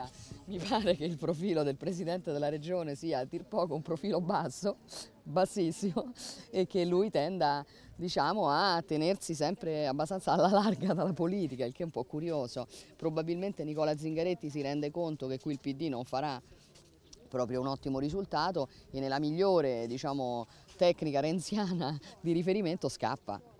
Venezia mi pare che il profilo del Presidente della Regione sia a dir poco un profilo basso, bassissimo, e che lui tenda diciamo, a tenersi sempre abbastanza alla larga dalla politica, il che è un po' curioso. Probabilmente Nicola Zingaretti si rende conto che qui il PD non farà proprio un ottimo risultato e nella migliore diciamo, tecnica renziana di riferimento scappa.